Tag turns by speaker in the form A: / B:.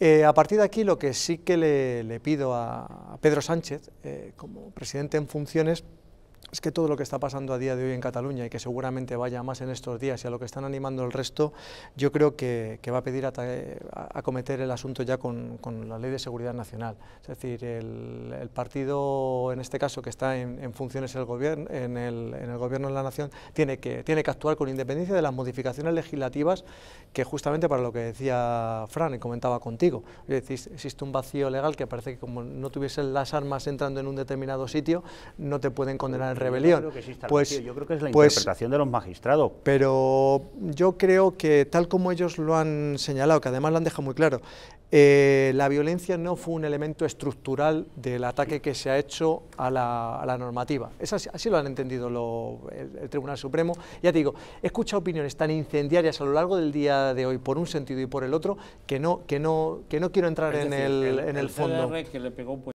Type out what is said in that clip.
A: Eh, a partir de aquí, lo que sí que le, pido a Pedro Sánchez, eh, como presidente en funciones, es que todo lo que está pasando a día de hoy en Cataluña y que seguramente vaya más en estos días y a lo que están animando el resto, yo creo que, va a pedir a, acometer el asunto ya con, la Ley de Seguridad Nacional. Es decir, el, partido, en este caso, que está en, funciones el gobierno, en, el, Gobierno de la Nación, tiene que, tiene que actuar con independencia de las modificaciones legislativas que justamente para lo que decía Fran y comentaba contigo. existe un vacío legal que parece que como no tuviesen las armas entrando en un determinado sitio, no te pueden condenar rebelión. pues, es la pues interpretación de los magistrados. Pero yo creo que tal como ellos lo han señalado, que además lo han dejado muy claro, eh, la violencia no fue un elemento estructural del ataque que se ha hecho a la, normativa. Es así, lo han entendido lo, el, Tribunal Supremo. Ya te digo, he escuchado opiniones tan incendiarias a lo largo del día de hoy por un sentido y por el otro que no, que no, que no quiero entrar en el, en el fondo.